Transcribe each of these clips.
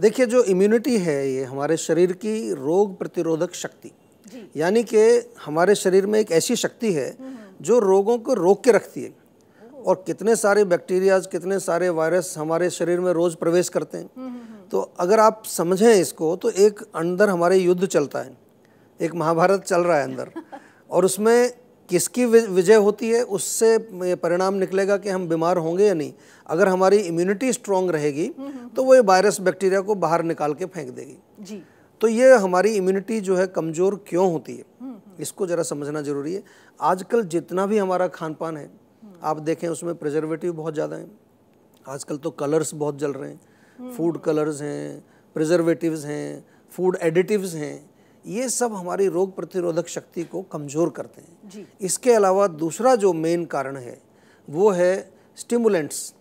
देखिए जो इम्यूनिटी है ये हमारे शरीर की रोग प्रतिरोधक शक्ति यानी कि हमारे शरीर में एक ऐसी शक्ति है हम्म, हम्म। जो रोगों को रोक के रखती है और कितने सारे बैक्टीरियाज कितने सारे वायरस हमारे शरीर में रोज़ प्रवेश करते हैं हम्म, तो अगर आप समझें इसको तो एक अंदर हमारे युद्ध चलता है एक महाभारत चल रहा है अंदर और उसमें किसकी विजय होती है उससे परिणाम निकलेगा कि हम बीमार होंगे या नहीं अगर हमारी इम्यूनिटी स्ट्रांग रहेगी तो वो वायरस बैक्टीरिया को बाहर निकाल के फेंक देगी जी तो ये हमारी इम्यूनिटी जो है कमज़ोर क्यों होती है इसको ज़रा समझना ज़रूरी है आजकल जितना भी हमारा खान पान है हम्म। आप देखें उसमें प्रिजर्वेटिव बहुत ज़्यादा हैं आजकल तो कलर्स बहुत जल रहे हैं फूड हम्म। कलर्स हैं प्रिजर्वेटिव हैं फूड एडिटिव्स हैं ये सब हमारी रोग प्रतिरोधक शक्ति को कमज़ोर करते हैं जी। इसके अलावा दूसरा जो मेन कारण है वो है स्टिमुलेंट्स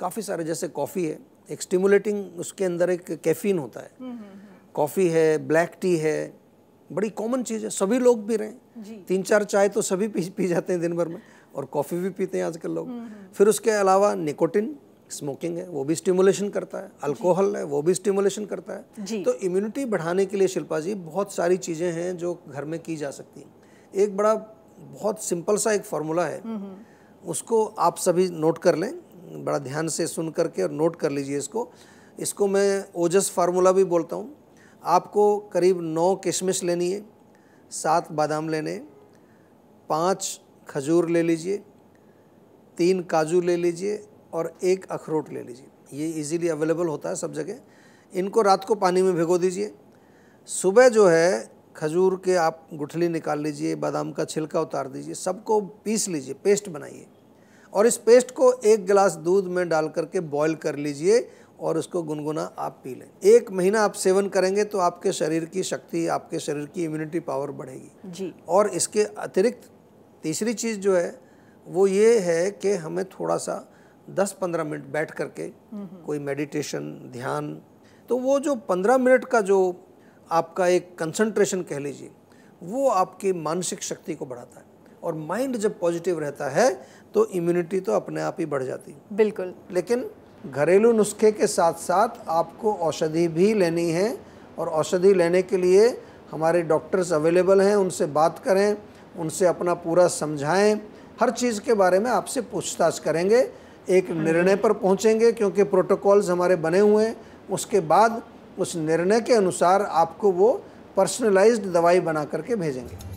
काफ़ी सारे जैसे कॉफ़ी है एक स्टिमुलेटिंग उसके अंदर एक कैफीन होता है कॉफ़ी हम्म, हम्म, हम्म। है ब्लैक टी है बड़ी कॉमन चीज़ है सभी लोग पी रहे हैं तीन चार चाय तो सभी पी, पी जाते हैं दिन भर में और कॉफ़ी भी पीते हैं आजकल लोग फिर उसके अलावा निकोटिन स्मोकिंग है वो भी स्टिमुलेशन करता है अल्कोहल है वो भी स्टिमुलेशन करता है तो इम्यूनिटी बढ़ाने के लिए शिल्पा जी बहुत सारी चीज़ें हैं जो घर में की जा सकती हैं एक बड़ा बहुत सिंपल सा एक फार्मूला है हम्म, हम्म। उसको आप सभी नोट कर लें बड़ा ध्यान से सुन करके और नोट कर लीजिए इसको इसको मैं ओजस फार्मूला भी बोलता हूँ आपको करीब नौ किशमिश लेनी है सात बादाम लेने पाँच खजूर ले लीजिए तीन काजू ले लीजिए और एक अखरोट ले लीजिए ये इजीली अवेलेबल होता है सब जगह इनको रात को पानी में भिगो दीजिए सुबह जो है खजूर के आप गुठली निकाल लीजिए बादाम का छिलका उतार दीजिए सबको पीस लीजिए पेस्ट बनाइए और इस पेस्ट को एक गिलास दूध में डाल करके बॉईल कर लीजिए और उसको गुनगुना आप पी लें एक महीना आप सेवन करेंगे तो आपके शरीर की शक्ति आपके शरीर की इम्यूनिटी पावर बढ़ेगी जी और इसके अतिरिक्त तीसरी चीज़ जो है वो ये है कि हमें थोड़ा सा दस पंद्रह मिनट बैठ करके कोई मेडिटेशन ध्यान तो वो जो पंद्रह मिनट का जो आपका एक कंसंट्रेशन कह लीजिए वो आपकी मानसिक शक्ति को बढ़ाता है और माइंड जब पॉजिटिव रहता है तो इम्यूनिटी तो अपने आप ही बढ़ जाती है बिल्कुल लेकिन घरेलू नुस्खे के साथ साथ आपको औषधि भी लेनी है और औषधि लेने के लिए हमारे डॉक्टर्स अवेलेबल हैं उनसे बात करें उनसे अपना पूरा समझाएं हर चीज़ के बारे में आपसे पूछताछ करेंगे एक निर्णय पर पहुंचेंगे क्योंकि प्रोटोकॉल्स हमारे बने हुए हैं उसके बाद उस निर्णय के अनुसार आपको वो पर्सनलाइज्ड दवाई बना करके भेजेंगे